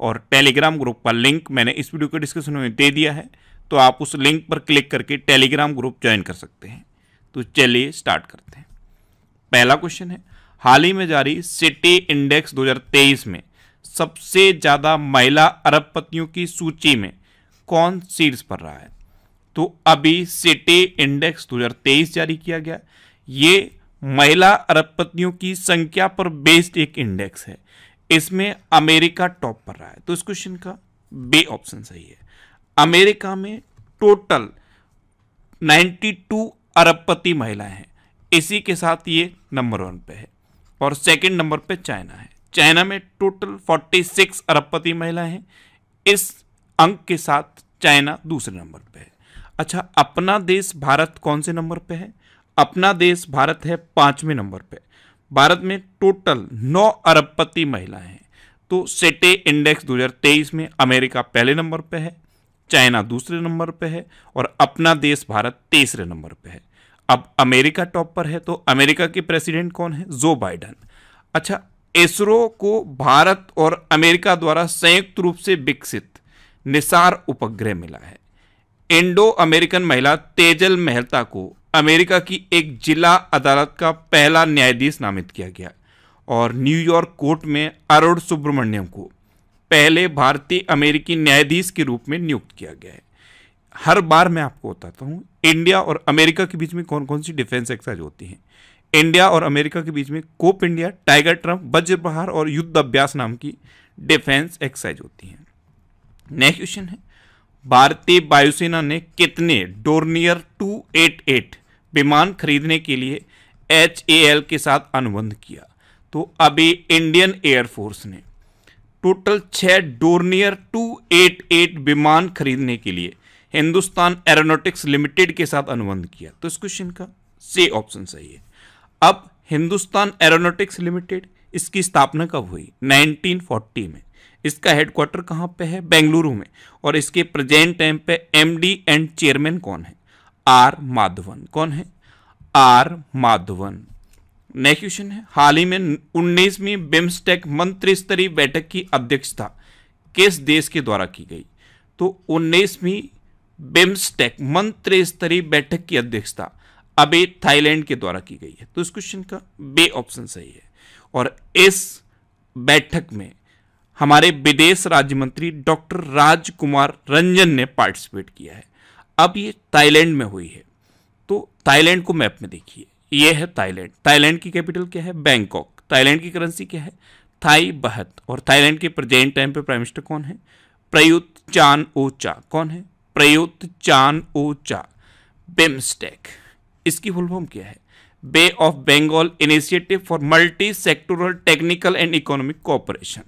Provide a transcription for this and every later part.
और Telegram group का link मैंने इस वीडियो के डिस्क्रिप्शन में दे दिया है तो आप उस लिंक पर क्लिक करके टेलीग्राम ग्रुप ज्वाइन कर सकते हैं तो चलिए स्टार्ट करते हैं पहला क्वेश्चन है हाल ही में जारी सिटी इंडेक्स 2023 में सबसे ज़्यादा महिला अरबपतियों की सूची में कौन सीर्स पर रहा है तो अभी सिटी इंडेक्स 2023 जारी किया गया ये महिला अरबपतियों की संख्या पर बेस्ड एक इंडेक्स है इसमें अमेरिका टॉप पर रहा है तो इस क्वेश्चन का बे ऑप्शन सही है अमेरिका में टोटल 92 अरबपति महिलाएं हैं इसी के साथ ये नंबर वन पे है और सेकंड नंबर पे चाइना है चाइना में टोटल 46 अरबपति महिलाएं हैं इस अंक के साथ चाइना दूसरे नंबर पे है अच्छा अपना देश भारत कौन से नंबर पे है अपना देश भारत है पांचवें नंबर पे भारत में टोटल नौ अरबपति महिलाएं हैं तो सेटे इंडेक्स 2023 में अमेरिका पहले नंबर पर है चाइना दूसरे नंबर पर है और अपना देश भारत तीसरे नंबर पर है अब अमेरिका टॉप पर है तो अमेरिका के प्रेसिडेंट कौन है जो बाइडन अच्छा इसरो को भारत और अमेरिका द्वारा संयुक्त रूप से विकसित निसार उपग्रह मिला है इंडो अमेरिकन महिला तेजल मेहता को अमेरिका की एक जिला अदालत का पहला न्यायाधीश नामित किया गया और न्यूयॉर्क कोर्ट में अरुण सुब्रमण्यम को पहले भारतीय अमेरिकी न्यायाधीश के रूप में नियुक्त किया गया है हर बार मैं आपको बताता हूँ इंडिया और अमेरिका के बीच में कौन कौन सी डिफेंस एक्सरसाइज होती हैं इंडिया और अमेरिका के बीच में Cope India Tiger Triumph Vajraprahar और युद्ध अभ्यास नाम की डिफेंस एक्सरसाइज होती हैं नेक्स्ट क्वेश्चन है भारतीय वायुसेना ने कितने डोर्नियर 288 विमान खरीदने के लिए एच के साथ अनुबंध किया तो अभी इंडियन एयरफोर्स ने टोटल छः डोरनियर टू एट एट विमान खरीदने के लिए हिंदुस्तान एरोनोटिक्स लिमिटेड के साथ अनुबंध किया तो इस क्वेश्चन का से ऑप्शन सही है अब हिंदुस्तान एरोनोटिक्स लिमिटेड इसकी स्थापना कब हुई 1940 में इसका हेडक्वार्टर कहाँ पे है बेंगलुरु में और इसके प्रेजेंट टाइम पे एमडी एंड चेयरमैन कौन है आर माधवन कौन है आर माधवन नेक्स्ट क्वेश्चन है हाल ही में उन्नीसवीं बिम्स्टेक मंत्री स्तरीय बैठक की अध्यक्षता किस देश के द्वारा की गई तो उन्नीसवीं बिम्स्टेक मंत्री स्तरीय बैठक की अध्यक्षता अभी थाईलैंड के द्वारा की गई है तो इस क्वेश्चन का बे ऑप्शन सही है और इस बैठक में हमारे विदेश राज्य मंत्री डॉक्टर राजकुमार रंजन ने पार्टिसिपेट किया है अब ये थाईलैंड में हुई है तो थाईलैंड को मैप में देखिए ये है थाईलैंड थाईलैंड की कैपिटल क्या है बैंकॉक थाईलैंड की करेंसी क्या है थाई बहत और थाईलैंड के प्रेजेंट टाइम पे प्राइम मिनिस्टर कौन है प्रयुत चान ओ चा कौन है प्रयुत चान ओ चा बिमस्टेक इसकी फुलफॉर्म क्या है Bay of Bengal initiative for multi sectoral technical and economic cooperation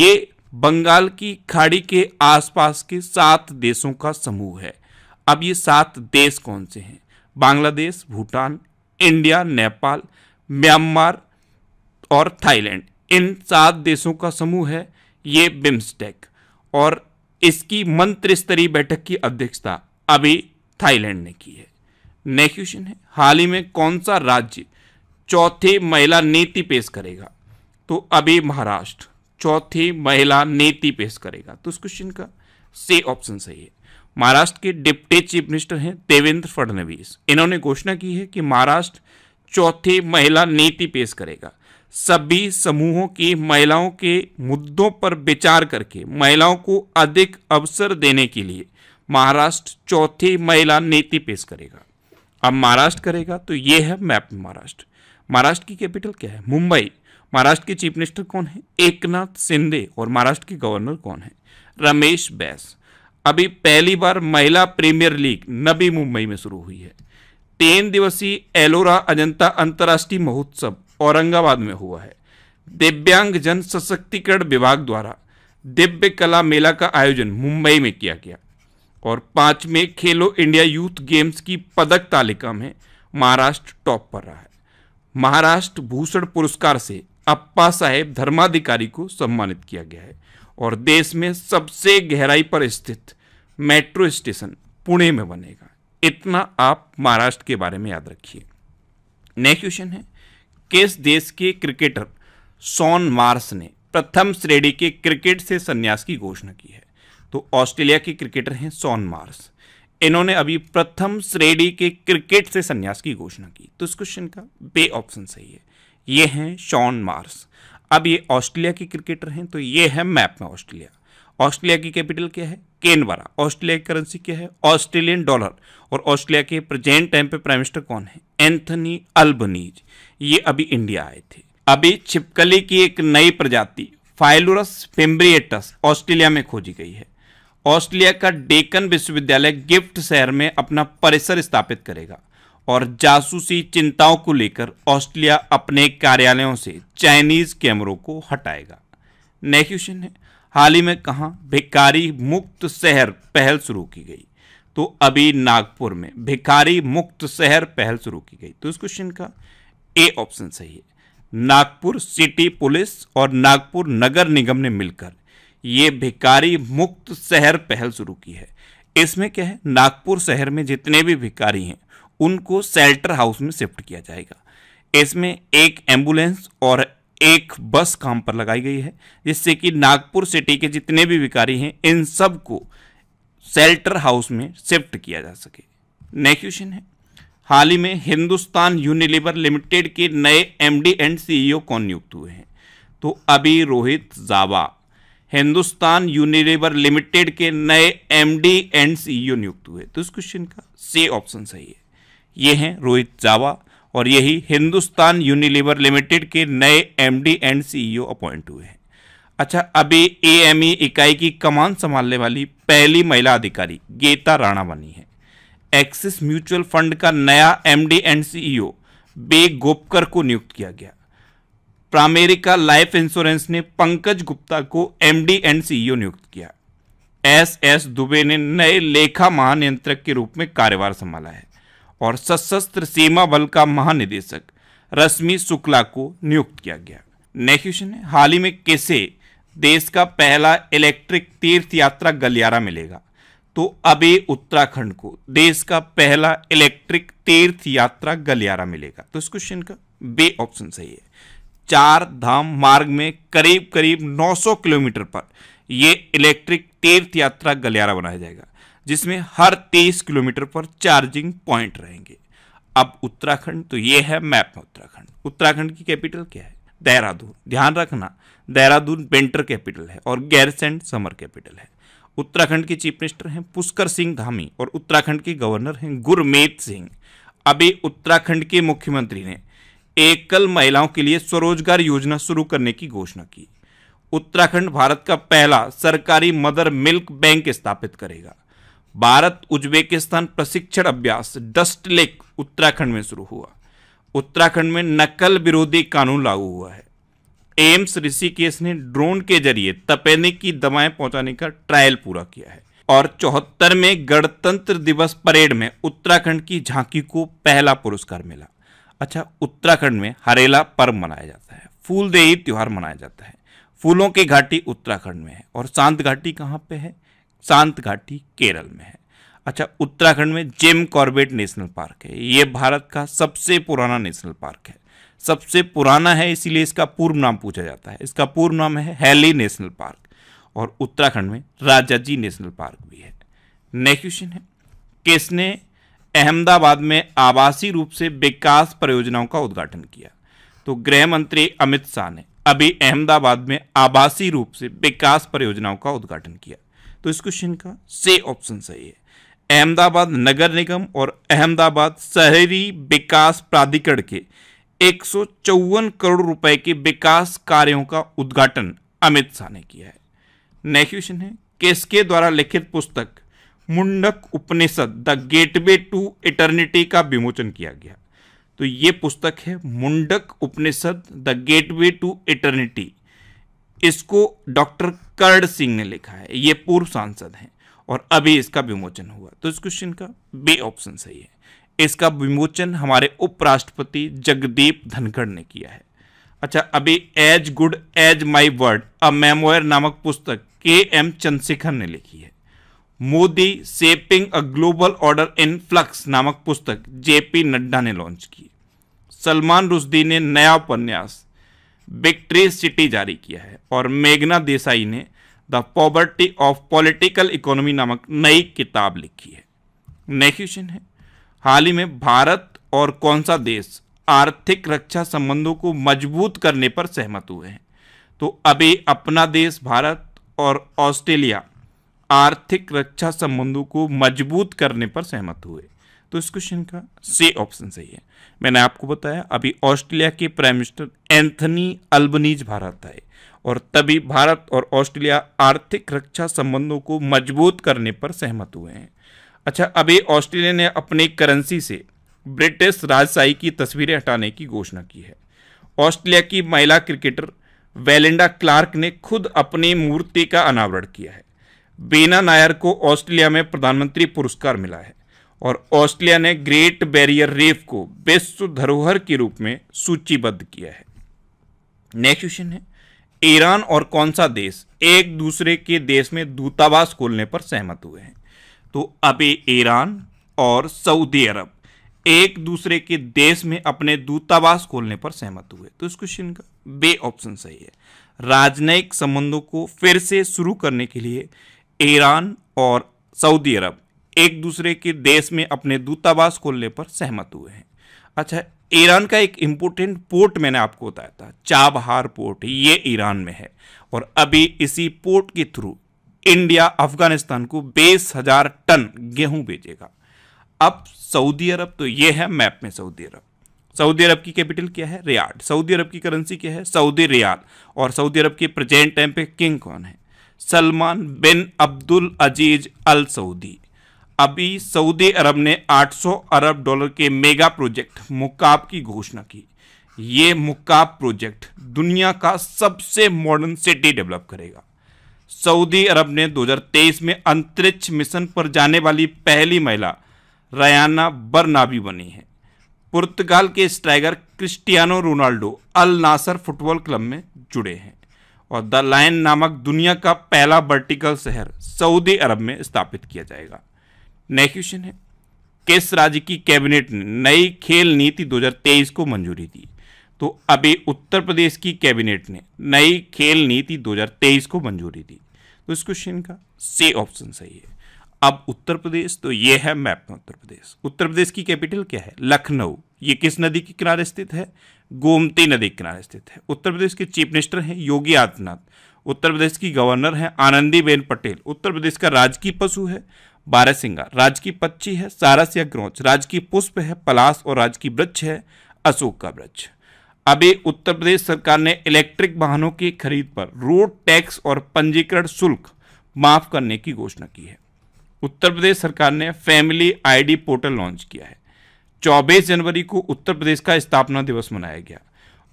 ये बंगाल की खाड़ी के आसपास के सात देशों का समूह है अब ये सात देश कौन से हैं बांग्लादेश भूटान इंडिया नेपाल म्यांमार और थाईलैंड इन सात देशों का समूह है ये बिम्स्टेक और इसकी मंत्रिस्तरीय बैठक की अध्यक्षता अभी थाईलैंड ने की है नेक्स्ट क्वेश्चन है हाल ही में कौन सा राज्य चौथी महिला नीति पेश करेगा तो अभी महाराष्ट्र चौथी महिला नीति पेश करेगा तो उस क्वेश्चन का से ऑप्शन सही है महाराष्ट्र के डिप्टी चीफ मिनिस्टर हैं देवेंद्र फडणवीस इन्होंने घोषणा की है कि महाराष्ट्र चौथी महिला नीति पेश करेगा सभी समूहों की महिलाओं के मुद्दों पर विचार करके महिलाओं को अधिक अवसर देने के लिए महाराष्ट्र चौथी महिला नीति पेश करेगा अब महाराष्ट्र करेगा तो ये है मैप महाराष्ट्र महाराष्ट्र की कैपिटल क्या है मुंबई महाराष्ट्र के चीफ मिनिस्टर कौन है एकनाथ शिंदे और महाराष्ट्र के गवर्नर कौन है रमेश बैस अभी पहली बार महिला प्रीमियर लीग नबी मुंबई में शुरू हुई है तीन दिवसीय एलोरा अजंता अंतर्राष्ट्रीय महोत्सव औरंगाबाद में हुआ है दिव्यांग जन सशक्तिकरण विभाग द्वारा दिव्य कला मेला का आयोजन मुंबई में किया गया और पांच में खेलो इंडिया यूथ गेम्स की पदक तालिका में महाराष्ट्र टॉप पर रहा है महाराष्ट्र भूषण पुरस्कार से अप्पा साहेब धर्माधिकारी को सम्मानित किया गया है और देश में सबसे गहराई पर स्थित मेट्रो स्टेशन पुणे में बनेगा इतना आप महाराष्ट्र के बारे में याद रखिए नेक्स्ट क्वेश्चन है किस देश के क्रिकेटर सॉन मार्स ने प्रथम श्रेणी के क्रिकेट से संन्यास की घोषणा की है तो ऑस्ट्रेलिया के क्रिकेटर हैं सॉन मार्स इन्होंने अभी प्रथम श्रेणी के क्रिकेट से संन्यास की घोषणा की तो इस क्वेश्चन का बे ऑप्शन सही है ये हैं शॉन मार्स अब ये ऑस्ट्रेलिया के क्रिकेटर हैं तो ये है मैप में ऑस्ट्रेलिया ऑस्ट्रेलिया की कैपिटल क्या है केनवरा ऑस्ट्रेलिया की करेंसी क्या है ऑस्ट्रेलियन डॉलर और ऑस्ट्रेलिया के प्रेजेंट टाइम पे प्राइम मिनिस्टर कौन है एंथनी अल्बनीज ये अभी इंडिया आए थे अभी छिपकली की एक नई प्रजाति फाइलोरस फेम्ब्रिएटस ऑस्ट्रेलिया में खोजी गई है ऑस्ट्रेलिया का डेकन विश्वविद्यालय गिफ्ट शहर में अपना परिसर स्थापित करेगा और जासूसी चिंताओं को लेकर ऑस्ट्रेलिया अपने कार्यालयों से चाइनीज कैमरों को हटाएगा नेक्स्ट क्वेश्चन है हाल ही में कहाँ भिखारी मुक्त शहर पहल शुरू की गई तो अभी नागपुर में भिखारी मुक्त शहर पहल शुरू की गई तो इस क्वेश्चन का ए ऑप्शन सही है नागपुर सिटी पुलिस और नागपुर नगर निगम ने मिलकर ये भिखारी मुक्त शहर पहल शुरू की है इसमें क्या है नागपुर शहर में जितने भी भिखारी हैं उनको सेल्टर हाउस में शिफ्ट किया जाएगा इसमें एक एम्बुलेंस और एक बस काम पर लगाई गई है जिससे कि नागपुर सिटी के जितने भी विकारी हैं इन सब को सेल्टर हाउस में शिफ्ट किया जा सके नेक्स्ट क्वेश्चन है हाल ही में हिंदुस्तान यूनिलीवर लिमिटेड के नए एमडी एंड सीईओ कौन नियुक्त हुए हैं तो अभी रोहित जावा हिंदुस्तान यूनिलीवर लिमिटेड के नए एमडी एंड सीईओ नियुक्त हुए तो इस क्वेश्चन का से ऑप्शन सही है ये हैं रोहित जावा और यही हिंदुस्तान यूनिलीवर लिमिटेड के नए एमडी एंड सीईओ अपॉइंट हुए हैं अच्छा अभी एएमई e इकाई की कमान संभालने वाली पहली महिला अधिकारी गीता राणा बनी है एक्सिस म्यूचुअल फंड का नया MD and CEO e B Gopkar को नियुक्त किया गया प्रामेरिका लाइफ इंश्योरेंस ने पंकज गुप्ता को एमडी एंड सीईओ नियुक्त किया एस एस दुबे ने नए लेखा महानियंत्रक के रूप में कार्यभार संभाला है और सशस्त्र सीमा बल का महानिदेशक रश्मि शुक्ला को नियुक्त किया गया नेक्स्ट क्वेश्चन है हाल ही में कैसे देश का पहला इलेक्ट्रिक तीर्थ यात्रा गलियारा मिलेगा तो अभी उत्तराखंड को देश का पहला इलेक्ट्रिक तीर्थ यात्रा गलियारा मिलेगा तो इस क्वेश्चन का बे ऑप्शन सही है चार धाम मार्ग में करीब करीब 900 किलोमीटर पर यह इलेक्ट्रिक तीर्थ यात्रा गलियारा बनाया जाएगा जिसमें हर तेईस किलोमीटर पर चार्जिंग पॉइंट रहेंगे अब उत्तराखंड तो ये है मैप में उत्तराखंड उत्तराखंड की कैपिटल क्या है देहरादून ध्यान रखना देहरादून बेंटर कैपिटल है और गैरसेंड समर कैपिटल है उत्तराखंड के चीफ मिनिस्टर हैं पुष्कर सिंह धामी और उत्तराखंड के गवर्नर हैं गुरमीत सिंह अभी उत्तराखंड के मुख्यमंत्री ने एकल महिलाओं के लिए स्वरोजगार योजना शुरू करने की घोषणा की उत्तराखंड भारत का पहला सरकारी मदर मिल्क बैंक स्थापित करेगा भारत उज्बेकिस्तान प्रशिक्षण अभ्यास डस्ट लेक उत्तराखंड में शुरू हुआ उत्तराखंड में नकल विरोधी कानून लागू हुआ है एम्स ऋषिकेश ने ड्रोन के जरिए तपेने की दवाएं पहुंचाने का ट्रायल पूरा किया है और चौहत्तर में गणतंत्र दिवस परेड में उत्तराखंड की झांकी को पहला पुरस्कार मिला अच्छा उत्तराखंड में हरेला पर्व मनाया जाता है फूलदेही त्यौहार मनाया जाता है फूलों की घाटी उत्तराखंड में है और शांत घाटी कहाँ पे है शांत घाटी केरल में है अच्छा उत्तराखंड में जेम कॉर्बेट नेशनल पार्क है ये भारत का सबसे पुराना नेशनल पार्क है सबसे पुराना है इसीलिए इसका पूर्व नाम पूछा जाता है इसका पूर्व नाम है हैली नेशनल पार्क और उत्तराखंड में राजा जी नेशनल पार्क भी है नेक्स्ट क्वेश्चन है किसने अहमदाबाद में आवासीय रूप से विकास परियोजनाओं का उद्घाटन किया तो गृह मंत्री अमित शाह ने अभी अहमदाबाद में आवासीय रूप से विकास परियोजनाओं का उद्घाटन किया तो इस क्वेश्चन का से ऑप्शन सही है अहमदाबाद नगर निगम और अहमदाबाद शहरी विकास प्राधिकरण के एक करोड़ रुपए के विकास कार्यों का उद्घाटन अमित शाह ने किया है नेक्स्ट क्वेश्चन है केसके द्वारा लिखित पुस्तक Mundak Upanishad the gateway to eternity का विमोचन किया गया तो ये पुस्तक है Mundak Upanishad the gateway to eternity इसको डॉक्टर कर्ण सिंह ने लिखा है ये पूर्व सांसद हैं और अभी इसका विमोचन हुआ तो इस क्वेश्चन का बी ऑप्शन सही है इसका विमोचन हमारे उपराष्ट्रपति जगदीप धनखड़ ने किया है अच्छा अभी as good as my word a memoir नामक पुस्तक के एम चंद्रशेखर ने लिखी है Modi shaping a global order in flux नामक पुस्तक जेपी नड्डा ने लॉन्च की सलमान रुश्दी ने नया उपन्यास विक्ट्री सिटी जारी किया है और मेघना देसाई ने the poverty of political economy नामक नई किताब लिखी है नेक्स्ट क्वेश्चन है हाल ही में भारत और कौन सा देश आर्थिक रक्षा संबंधों को मजबूत करने पर सहमत हुए हैं तो अभी अपना देश भारत और ऑस्ट्रेलिया आर्थिक रक्षा संबंधों को मजबूत करने पर सहमत हुए तो इस क्वेश्चन का सी ऑप्शन सही है मैंने आपको बताया अभी ऑस्ट्रेलिया के prime minister Anthony Albanese Bharat आए और तभी भारत और ऑस्ट्रेलिया आर्थिक रक्षा संबंधों को मजबूत करने पर सहमत हुए हैं अच्छा अभी ऑस्ट्रेलिया ने अपनी करेंसी से ब्रिटिश राजशाही की तस्वीरें हटाने की घोषणा की है ऑस्ट्रेलिया की महिला क्रिकेटर वेलिंडा क्लार्क ने खुद अपनी मूर्ति का अनावरण किया है बेना नायर को ऑस्ट्रेलिया में प्रधानमंत्री पुरस्कार मिला है और ऑस्ट्रेलिया ने ग्रेट बैरियर रीफ को विश्व धरोहर के रूप में सूचीबद्ध किया है नेक्स्ट क्वेश्चन है ईरान और कौन सा देश एक दूसरे के देश में दूतावास खोलने पर सहमत हुए हैं तो अभी ईरान और सऊदी अरब एक दूसरे के देश में अपने दूतावास खोलने पर सहमत हुए तो इस क्वेश्चन का बे ऑप्शन सही है राजनयिक संबंधों को फिर से शुरू करने के लिए ईरान और सऊदी अरब एक दूसरे के देश में अपने दूतावास खोलने पर सहमत हुए हैं अच्छा ईरान का एक इम्पोर्टेंट पोर्ट मैंने आपको बताया था चाबहार पोर्ट ये ईरान में है और अभी इसी पोर्ट के थ्रू इंडिया अफगानिस्तान को बीस हजार टन गेहूं भेजेगा अब सऊदी अरब तो ये है मैप में सऊदी अरब सऊदी अरब की कैपिटल क्या है रियाड सऊदी अरब की करेंसी क्या है सऊदी रियाद और सऊदी अरब के प्रेजेंट टाइम पे किंग कौन है Salman bin Abdul Aziz Al Saudi अभी सऊदी अरब ने 800 अरब डॉलर के मेगा प्रोजेक्ट मुक्काब की घोषणा की ये मुक्काब प्रोजेक्ट दुनिया का सबसे मॉडर्न सिटी डेवलप करेगा सऊदी अरब ने 2023 में अंतरिक्ष मिशन पर जाने वाली पहली महिला रयाना बरनाबी बनी है पुर्तगाल के striker Cristiano Ronaldo Al Nassr football club में जुड़े हैं और द लायन नामक दुनिया का पहला वर्टिकल शहर सऊदी अरब में स्थापित किया जाएगा नया क्वेश्चन है किस राज्य की कैबिनेट ने नई खेल नीति 2023 को मंजूरी दी तो अभी उत्तर प्रदेश की कैबिनेट ने नई खेल नीति 2023 को मंजूरी दी तो इस क्वेश्चन का से ऑप्शन सही है अब उत्तर प्रदेश तो ये है मैप में उत्तर प्रदेश उत्तर प्रदेश की कैपिटल क्या है लखनऊ ये किस नदी के किनारे स्थित है गोमती नदी के किनारे स्थित है उत्तर प्रदेश के चीफ मिनिस्टर हैं योगी आदित्यनाथ उत्तर प्रदेश की गवर्नर हैं आनंदीबेन पटेल उत्तर प्रदेश का राजकीय पशु है बारह सिंगा राजकीय पक्षी है सारस या ग्रोच राजकीय पुष्प है पलास और राजकीय वृक्ष है अशोक का वृक्ष अभी उत्तर प्रदेश सरकार ने इलेक्ट्रिक वाहनों की खरीद पर रोड टैक्स और पंजीकरण शुल्क माफ करने की घोषणा की है उत्तर प्रदेश सरकार ने फैमिली आईडी पोर्टल लॉन्च किया है 24 जनवरी को उत्तर प्रदेश का स्थापना दिवस मनाया गया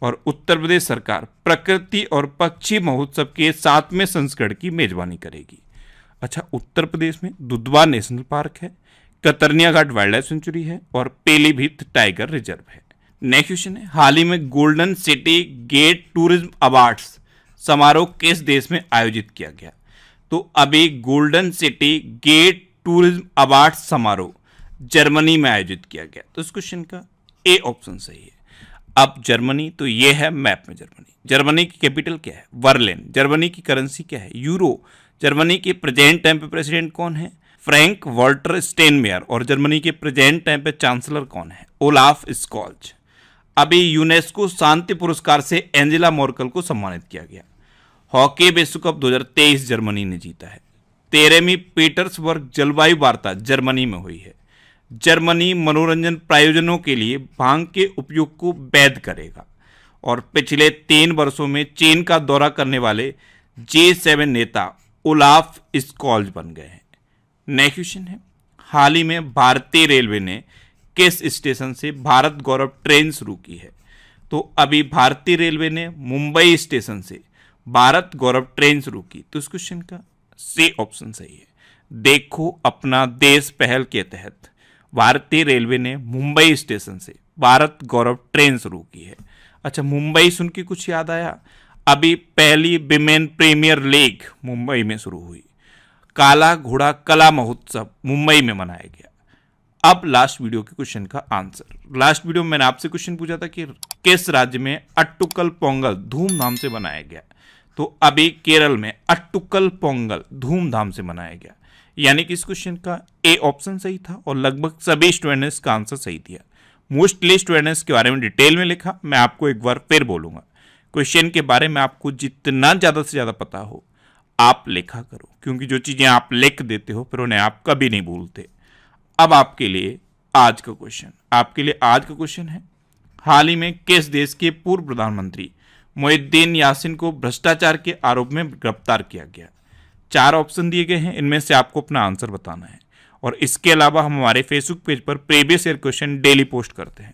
और उत्तर प्रदेश सरकार प्रकृति और पक्षी महोत्सव के सातवें संस्करण की मेजबानी करेगी अच्छा उत्तर प्रदेश में दुधवा नेशनल पार्क है Katarnia Ghat wildlife sanctuary है और पेलीभीत टाइगर रिजर्व है नेक्स्ट क्वेश्चन है हाल ही में Golden City Gate tourism awards समारोह किस देश में आयोजित किया गया तो अभी Golden City Gate tourism award समारोह जर्मनी में आयोजित किया गया तो इस क्वेश्चन का ए ऑप्शन सही है अब जर्मनी तो ये है मैप में जर्मनी जर्मनी की कैपिटल क्या है वर्लिन जर्मनी की करेंसी क्या है यूरो जर्मनी के प्रेजेंट टाइम पे प्रेसिडेंट कौन है फ्रैंक वॉल्टर स्टेनमेयर और जर्मनी के प्रेजेंट टाइम पे चांसलर कौन है ओलाफ स्कॉल्च अभी यूनेस्को शांति पुरस्कार से एंजेला मोर्कल को सम्मानित किया गया हॉकी विश्व कप 2023 जर्मनी ने जीता है तेरहवीं पीटर्सबर्ग जलवायु वार्ता जर्मनी में हुई है जर्मनी मनोरंजन प्रायोजनों के लिए भांग के उपयोग को वैध करेगा और पिछले तीन वर्षों में चीन का दौरा करने वाले जे सेवन नेता ओलाफ स्कॉल्ज बन गए हैं नया क्वेश्चन है हाल ही में भारतीय रेलवे ने किस स्टेशन से भारत गौरव ट्रेन शुरू की है तो अभी भारतीय रेलवे ने मुंबई स्टेशन से भारत गौरव ट्रेन शुरू की तो इस क्वेश्चन का सी ऑप्शन सही है देखो अपना देश पहल के तहत भारतीय रेलवे ने मुंबई स्टेशन से भारत गौरव ट्रेन शुरू की है अच्छा मुंबई सुन के कुछ याद आया अभी पहली विमेन प्रीमियर लीग मुंबई में शुरू हुई काला घोड़ा कला महोत्सव मुंबई में मनाया गया अब लास्ट वीडियो के क्वेश्चन का आंसर लास्ट वीडियो में मैंने आपसे क्वेश्चन पूछा था कि किस राज्य में अट्टुकल पोंगल धूमधाम से मनाया गया तो अभी केरल में अट्टुकल पोंगल धूमधाम से मनाया गया यानी कि इस क्वेश्चन का ए ऑप्शन सही था और लगभग सभी स्टूडेंट का आंसर सही दिया मोस्टली स्टूडेंट्स के बारे में डिटेल में लिखा मैं आपको एक बार फिर बोलूंगा क्वेश्चन के बारे में आपको जितना ज़्यादा से ज़्यादा पता हो आप लिखा करो क्योंकि जो चीज़ें आप लिख देते हो फिर उन्हें आप कभी नहीं भूलते अब आपके लिए आज का क्वेश्चन आपके लिए आज का क्वेश्चन है हाल ही में किस देश के पूर्व प्रधानमंत्री मोहिद्दीन यासिन को भ्रष्टाचार के आरोप में गिरफ्तार किया गया चार ऑप्शन दिए गए हैं इनमें से आपको अपना आंसर बताना है और इसके अलावा हम हमारे फेसबुक पेज पर previous year question daily post करते हैं